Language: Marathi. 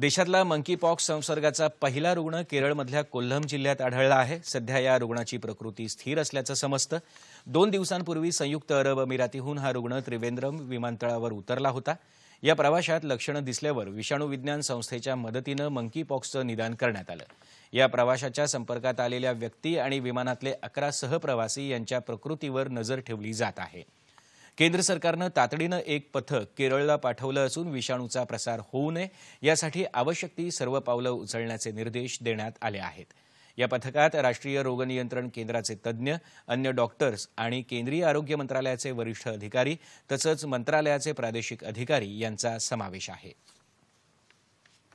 देशातला मंकीपॉक्स संसर्गाचा पहिला रुग्ण केरळमधल्या कोल्हम जिल्ह्यात आढळला आहे सध्या या रुग्णाची प्रकृती स्थिर असल्याचं समजतं दोन दिवसांपूर्वी संयुक्त अरब अमिरातीहून हा रुग्ण त्रिवेंद्रम विमानतळावर उतरला होता या प्रवाशात लक्षणं दिसल्यावर विषाणू विज्ञान संस्थेच्या मदतीनं मंकीपॉक्सचं निदान करण्यात आलं या प्रवाशाच्या संपर्कात आलेल्या व्यक्ती आणि विमानातले अकरा सहप्रवासी यांच्या प्रकृतीवर नजर ठेवली जात आहे केंद्र सरकारनं तातडीनं एक पथक केरळला पाठवलं असून विषाणूचा प्रसार होऊ नये यासाठी आवश्यक ती सर्व पावलं उचलण्याचे निर्देश देण्यात आले आहेत या पथकात राष्ट्रीय रोगनियंत्रण केंद्राचे तज्ज्ञ अन्य डॉक्टर्स आणि केंद्रीय आरोग्य मंत्रालयाचे वरिष्ठ अधिकारी तसंच मंत्रालयाचे प्रादेशिक अधिकारी यांचा समावेश आहे